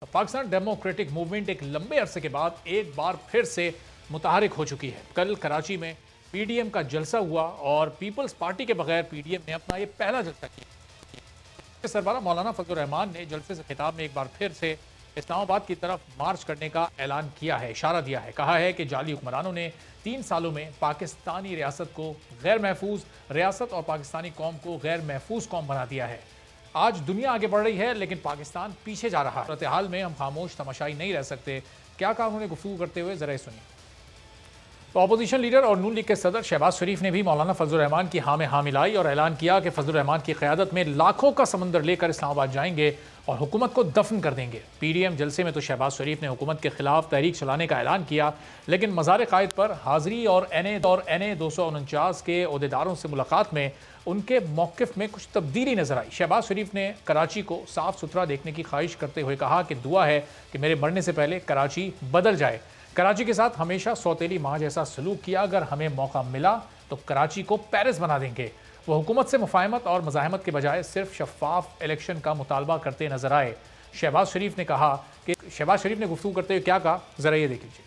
तो Pakistan democratic movement एक लंबे अरसे के बाद एक बार फिर से मुतहरक हो चुकी है कल कराची में पीडीएम का जलसा हुआ और पीपल्स पार्टी के बगैर पीडीएम ने अपना ये पहला जलसा किया सरबरा मौलाना फजल रहमान ने जलसे से खिताब में एक बार फिर से इस्लामाबाद की तरफ मार्च करने का ऐलान किया है इशारा दिया है कहा है कि जाली हुक्मरानों ने तीन सालों में पाकिस्तानी रियासत को गैर महफूज रियासत और पाकिस्तानी कौम को गैर महफूज कौम बना दिया है आज दुनिया आगे बढ़ रही है लेकिन पाकिस्तान पीछे जा रहा है हाल में हम खामोश तमाशाई नहीं रह सकते क्या कहा उन्होंने गुफू करते हुए ज़रा सुनिए तो अपोजिशन लीडर और नून लीग के सदर शहबाज शरीफ ने भी मौलाना फजल रहमान की हाँ में हाँ मिलाई और ऐलान किया कि फजल रहमान की क्यादत में लाखों का समंदर लेकर इस्लामाबाद जाएंगे और हुकूमत को दफन कर देंगे पीडीएम जलसे में तो शहबाज शरीफ ने हुकूमत के खिलाफ तहरीक चलाने का ऐलान किया लेकिन मज़ार कायद पर हाजिरी और एन ए और एन ए दो सौ उनचास के अहदेदारों से मुलाकात में उनके मौकफ़ में कुछ तब्दीली नजर आई शहबाज शरीफ ने कराची को साफ़ सुथरा देखने की ख्वाहिश करते हुए कहा कि दुआ है कि मेरे मरने से पहले कराची बदल जाए कराची के साथ हमेशा सौतेली माँ जैसा सलूक किया अगर हमें मौका मिला तो कराची को पेरिस बना देंगे वो हुकूमत से मुफाहमत और मजाहमत के बजाय सिर्फ शफाफ इलेक्शन का मुतालबा करते नजर आए शहबाज शरीफ ने कहा कि शहबाज शरीफ ने गुफ्तू करते हुए क्या कहा ज़रा ये देख लीजिए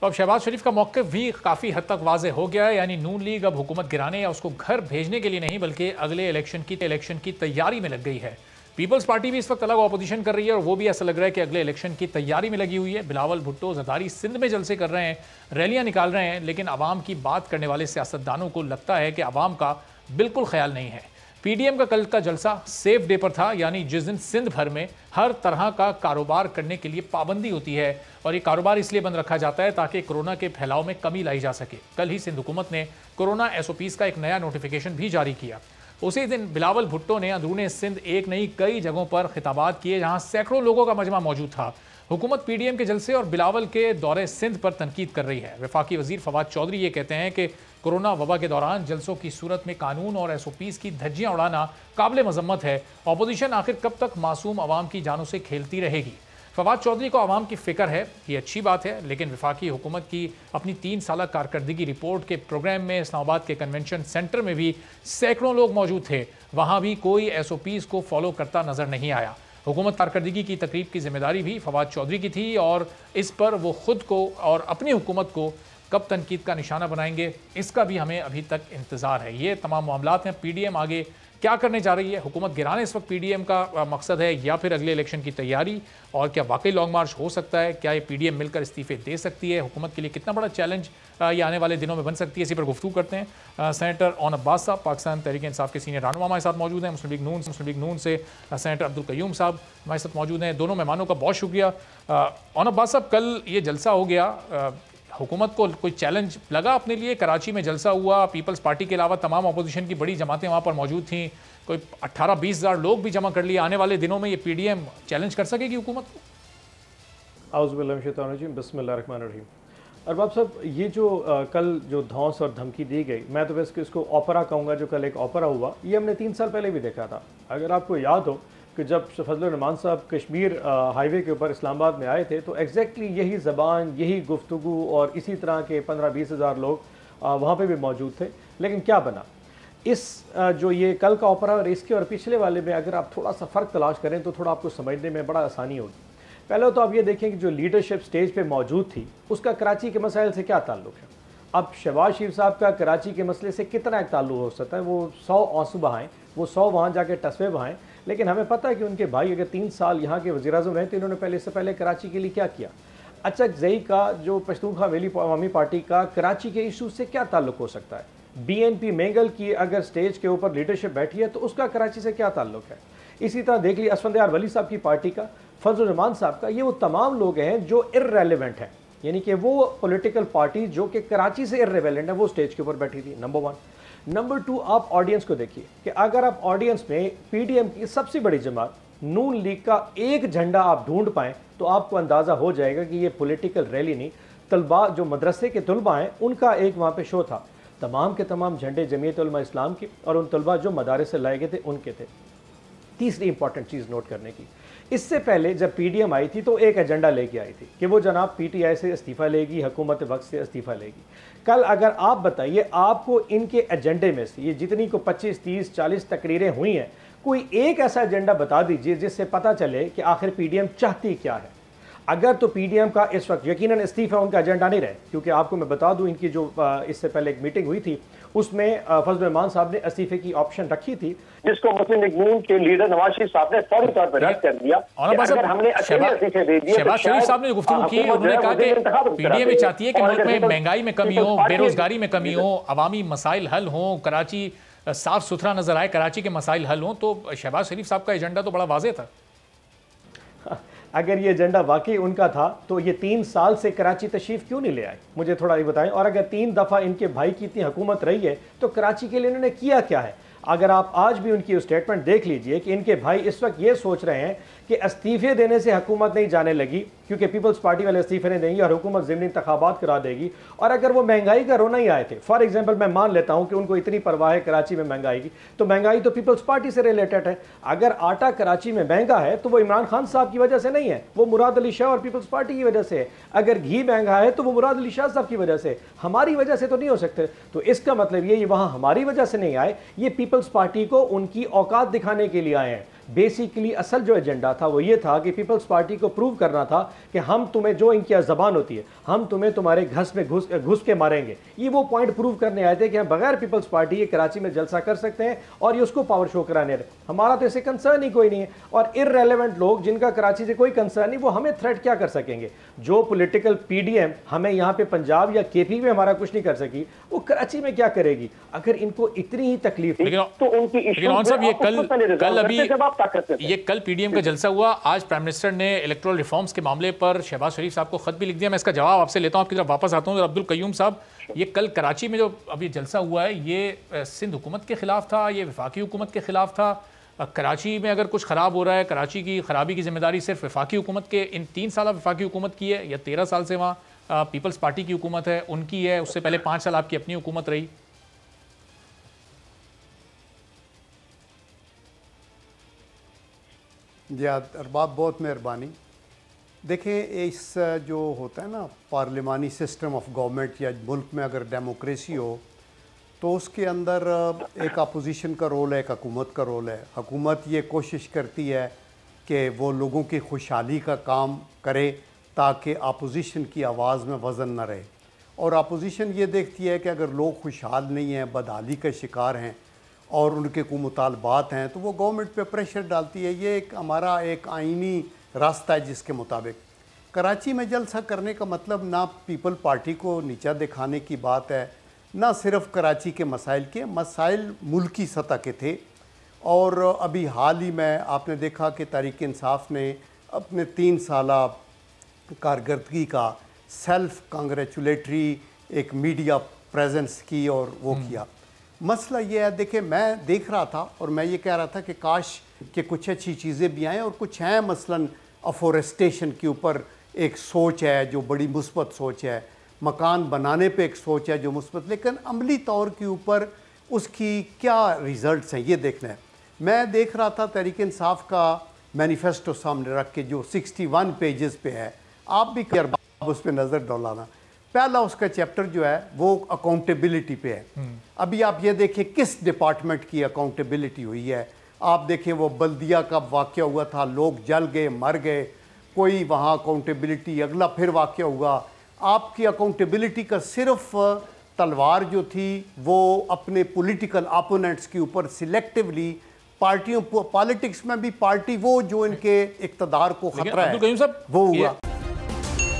तो अब शहबाज शरीफ का मौक़ भी काफ़ी हद तक वाज हो गया है यानी नून लीग अब हुकूमत गिराने या उसको घर भेजने के लिए नहीं बल्कि अगले इलेक्शन की इलेक्शन की तैयारी में लग गई है पीपल्स पार्टी भी इस वक्त अलग ऑपोजिशन कर रही है और वो भी ऐसा लग रहा है कि अगले इलेक्शन की तैयारी में लगी हुई है बिलावल भुट्टो जदारी सिंध में जलसे कर रहे हैं रैलियां निकाल रहे हैं लेकिन आवाम की बात करने वाले सियासतदानों को लगता है कि आवाम का बिल्कुल ख्याल नहीं है पीडीएम का कल का जलसा सेफ डे पर था यानी जिस दिन सिंध भर में हर तरह का कारोबार करने के लिए पाबंदी होती है और ये कारोबार इसलिए बंद रखा जाता है ताकि कोरोना के फैलाव में कमी लाई जा सके कल ही सिंध हुकूमत ने कोरोना एसओपीस का एक नया नोटिफिकेशन भी जारी किया उसी दिन बिलावल भुट्टो ने अंदरूनी सिंध एक नई कई जगहों पर खिताबात किए जहां सैकड़ों लोगों का मजमा मौजूद था हुकूमत पीडीएम के जलसे और बिलावल के दौरे सिंध पर तनकीद कर रही है वफाकी वजीर फवाद चौधरी ये कहते हैं कि कोरोना वबा के दौरान जलसों की सूरत में कानून और एस ओ पीज़ की धज्जियाँ उड़ाना काबिल मजम्मत है अपोजिशन आखिर कब तक मासूम आवाम की जानों से खेलती रहेगी फवाद चौधरी को आवाम की फिक्र है ये अच्छी बात है लेकिन विफाकी हुकूमत की अपनी तीन साल कारकर्दगी रिपोर्ट के प्रोग्राम में इस्लामाबाद के कन्वेंशन सेंटर में भी सैकड़ों लोग मौजूद थे वहाँ भी कोई एस ओ पीज़ को फॉलो करता नज़र नहीं आया हुकूमत कारकर्दगी की तकरीब की जिम्मेदारी भी फवाद चौधरी की थी और इस पर वो ख़ुद को और अपनी हुकूमत को कब तनकीद का निशाना बनाएंगे इसका भी हमें अभी तक इंतज़ार है ये तमाम मामला हैं पी डी एम आगे क्या करने जा रही है हुकूमत गिराना इस वक्त पीडीएम का मकसद है या फिर अगले इलेक्शन की तैयारी और क्या वाकई लॉन्ग मार्च हो सकता है क्या ये पीडीएम मिलकर इस्तीफे दे सकती है हुकूमत के लिए कितना बड़ा चैलेंज ये आने वाले दिनों में बन सकती है इसी पर गुफ्तु करते हैं सेनेटर ऑन अब्बास साहब पाकिस्तान तहरीक इंसाफ के सीनियर रहनुमा हमारे साथ मौजूद हैं मुस्लिम लीग नून मुस्लिम लीग नून से सैनटर अब्दुल कयूम साहब हमारे साथ मौजूद हैं दोनों मेहमानों का बहुत शुक्रिया ऑन अब्बास साहब कल ये जलसा हो गया हुकूमत को कोई चैलेंज लगा अपने लिए कराची में जलसा हुआ पीपल्स पार्टी के अलावा तमाम अपोजिशन की बड़ी जमातें वहाँ पर मौजूद थी कोई अट्ठारह बीस हज़ार लोग भी जमा कर लिए आने वाले दिनों में ये पीडीएम चैलेंज कर सकेगी हुकूमत को अरबाब साहब ये जो आ, कल जो धौस और धमकी दी गई मैं तो वैसे इसको ओपरा कहूँगा जो कल एक ओपरा हुआ ये हमने तीन साल पहले भी देखा था अगर आपको याद हो कि जब रमान साहब कश्मीर हाईवे के ऊपर इस्लामाबाद में आए थे तो एग्जैक्टली यही ज़बान यही गुफ्तु और इसी तरह के पंद्रह बीस हज़ार लोग वहाँ पर भी मौजूद थे लेकिन क्या बना इस जो ये कल का ऑपरा और इसके और पिछले वाले में अगर आप थोड़ा सा फ़र्क तलाश करें तो थोड़ा आपको समझने में बड़ा आसानी होगी पहले तो आप ये देखें कि जो लीडरशिप स्टेज पे मौजूद थी उसका कराची के मसाइल से क्या ताल्लुक है अब शहबाज शरीफ साहब का कराची के मसले से कितना एक ताल्लुक हो सकता है वो सौ आंसू बहाएँ वो सौ वहाँ जाके टस्वे बहाएँ लेकिन हमें पता है कि उनके भाई अगर तीन साल यहाँ के वजी अजम रहे तो इन्होंने पहले इससे पहले कराची के लिए क्या किया अचक अच्छा, जई का जो पश्तूखा वैली अवामी पार्टी का कराची के इशू से क्या ताल्लुक हो सकता है बीएनपी मेंगल की अगर स्टेज के ऊपर लीडरशिप बैठी है तो उसका कराची से क्या ताल्लुक है इसी तरह देख लिया यार वली साहब की पार्टी का फजलरहमान साहब का ये वो तमाम लोग हैं जो इरेलीवेंट हैं यानी कि वो पोलिटिकल पार्टी जो कि कराची से इरेलीवेंट है वो स्टेज के ऊपर बैठी थी नंबर वन नंबर टू आप ऑडियंस को देखिए कि अगर आप ऑडियंस में पीडीएम की सबसे बड़ी जमात नून लीग का एक झंडा आप ढूंढ पाएँ तो आपको अंदाज़ा हो जाएगा कि ये पोलिटिकल रैली नहीं तलबा जो मदरसे के तलबा हैं उनका एक वहाँ पर शो था तमाम के तमाम झंडे जमीयत इस्लाम की और उन तलबा जो मदारे से लाए गए थे उनके थे तीसरी इंपॉर्टेंट चीज़ नोट करने की इससे पहले जब पीडीएम आई थी तो एक एजेंडा लेके आई थी कि वो जनाब पीटीआई से इस्तीफ़ा लेगी हुकूमत वक्त से इस्तीफ़ा लेगी कल अगर आप बताइए आपको इनके एजेंडे में से ये जितनी को 25, 30, 40 तकरीरें हुई हैं कोई एक ऐसा एजेंडा बता दीजिए जिससे पता चले कि आखिर पीडीएम चाहती क्या है अगर तो पीडीएम का इस वक्त यकीनन इस्तीफा उनका एजेंडा नहीं रहे क्योंकि आपको मैं बता दूं इनकी जो इससे पहले एक मीटिंग हुई थी उसमें फजल रहमान साहब ने इस्तीफे की ऑप्शन रखी थी जिसको मुस्लिम लीग नून के लीडर नवाज शरीफ साहब ने फौरी तौर पर रद्द कर दिया अगर हमने इस्तीफे दे दिए शहबाज तो शरीफ साहब ने गुफ्तु हाँ, की उन्होंने कहा कि पीडीएम भी चाहती है कि मुल्क में महंगाई में कमी हो बेरोजगारी में कमी हो अवामी मसाइल हल हों कराची साफ सुथरा नजर आए कराची के मसाइल हल हों तो शहबाज शरीफ साहब का एजेंडा तो बड़ा वाजे था हाँ, अगर ये एजेंडा वाकई उनका था तो ये तीन साल से कराची तशरीफ क्यों नहीं ले आए मुझे थोड़ा ये बताएं और अगर तीन दफ़ा इनके भाई की इतनी हुकूमत रही है तो कराची के लिए इन्होंने किया क्या है अगर आप आज भी उनकी स्टेटमेंट देख लीजिए कि इनके भाई इस वक्त ये सोच रहे हैं कि इस्तीफे देने से हुकूमत नहीं जाने लगी क्योंकि पीपल्स पार्टी वाले इस्तीफे नहीं देंगे और हुकूमत ज़मनी इंतबात करा देगी और अगर वो महंगाई का रोना ही आए थे फॉर एग्जाम्पल मैं मान लेता हूँ कि उनको इतनी परवाह है कराची में महंगाई की तो महंगाई तो पीपल्स पार्टी से रिलेटेड है अगर आटा कराची में महंगा है तो वो इमरान खान साहब की वजह से नहीं है वो मुराद अली शाह और पीपल्स पार्टी की वजह से है अगर घी महंगा है तो वो मुराद अली शाह साहब की वजह से हमारी वजह से तो नहीं हो सकते तो इसका मतलब ये वहाँ हमारी वजह से नहीं आए ये पीपल्स पार्टी को उनकी औकात दिखाने के लिए आए हैं बेसिकली असल जो एजेंडा था वो ये था कि पीपल्स पार्टी को प्रूव करना था कि हम तुम्हें जो इनकी जबान होती है हम तुम्हें तुम्हारे घस में घुस घुस के मारेंगे ये वो पॉइंट प्रूव करने आए थे कि हम बगैर पीपल्स पार्टी ये कराची में जलसा कर सकते हैं और ये उसको पावर शो कराने रहे हमारा तो इसे कंसर्न ही कोई नहीं है और इरेलीवेंट लोग जिनका कराची से कोई कंसर्न नहीं वो हमें थ्रेट क्या कर सकेंगे जो पोलिटिकल पी हमें यहाँ पर पंजाब या के में हमारा कुछ नहीं कर सकी वो कराची में क्या करेगी अगर इनको इतनी ही तकलीफ तो उनकी कल तो कल अभी वास्ता करते थे ये कल पीडीएम का जलसा हुआ आज प्राइम मिनिस्टर ने इलेक्ट्रल रिफॉर्म्स के मामले पर शहबाज शरीफ साहब को खत भी लिख दिया मैं इसका जवाब आपसे लेता हूँ आपकी तरफ वापस आता हूँ अब्दुल कयूम साहब ये कल कराची में जो अभी जलसा हुआ है ये सिंध हुकूमत के खिलाफ था ये विफाकी हुकूमत के खिलाफ था कराची में अगर कुछ ख़राब हो रहा है कराची की ख़राबी की जिम्मेदारी सिर्फ विफाकी हुकूमत के इन तीन साल विफाकी हुकूमत की है या तेरह साल से वहाँ पीपल्स पार्टी की हुकूमत है उनकी है उससे पहले पाँच साल आपकी अपनी हुकूमत रही या अरबाब बहुत मेहरबानी देखें इस जो होता है ना पार्लिमानी सिस्टम ऑफ गवर्नमेंट या मुल्क में अगर डेमोक्रेसी हो तो उसके अंदर एक अपोजिशन का रोल है एक हकूमत का रोल है हकूमत ये कोशिश करती है कि वो लोगों की खुशहाली का काम करे ताकि अपोजिशन की आवाज़ में वज़न न रहे और अपोजिशन ये देखती है कि अगर लोग खुशहाल नहीं हैं बदहाली का शिकार हैं और उनके को मुतालबात हैं तो वो गवर्नमेंट पे प्रेशर डालती है ये एक हमारा एक आइनी रास्ता है जिसके मुताबिक कराची में जलसा करने का मतलब ना पीपल पार्टी को नीचा दिखाने की बात है ना सिर्फ कराची के मसाइल के मसाइल मुल्की सतह के थे और अभी हाल ही में आपने देखा कि तारीख इंसाफ ने अपने तीन साल कारदगी का सेल्फ कांग्रेचुलेटरी एक मीडिया प्रेजेंस की और वो हम्म। किया मसला ये है देखिए मैं देख रहा था और मैं ये कह रहा था कि काश के कुछ अच्छी चीज़ें भी आएँ और कुछ हैं मसलन अफोरेस्टेशन के ऊपर एक सोच है जो बड़ी मुस्बत सोच है मकान बनाने पे एक सोच है जो मुस्बत लेकिन अमली तौर के ऊपर उसकी क्या रिज़ल्ट हैं ये देखना है मैं देख रहा था तहरीक इंसाफ का मैनिफेस्टो सामने रख के जो सिक्सटी वन पेजेस पे है आप भी आप उस पर नज़र डालाना पहला उसका चैप्टर जो है वो अकाउंटेबिलिटी पे है हम्म। अभी आप ये देखें किस डिपार्टमेंट की अकाउंटेबिलिटी हुई है आप देखें वो बल्दिया का वाक्य हुआ था लोग जल गए मर गए कोई वहाँ अकाउंटेबिलिटी अगला फिर वाक्य हुआ आपकी अकाउंटेबिलिटी का सिर्फ तलवार जो थी वो अपने पॉलिटिकल अपोनेंट्स के ऊपर सिलेक्टिवली पार्टियों पॉलिटिक्स में भी पार्टी वो जो इनके इकतदार को खतरा है वो हुआ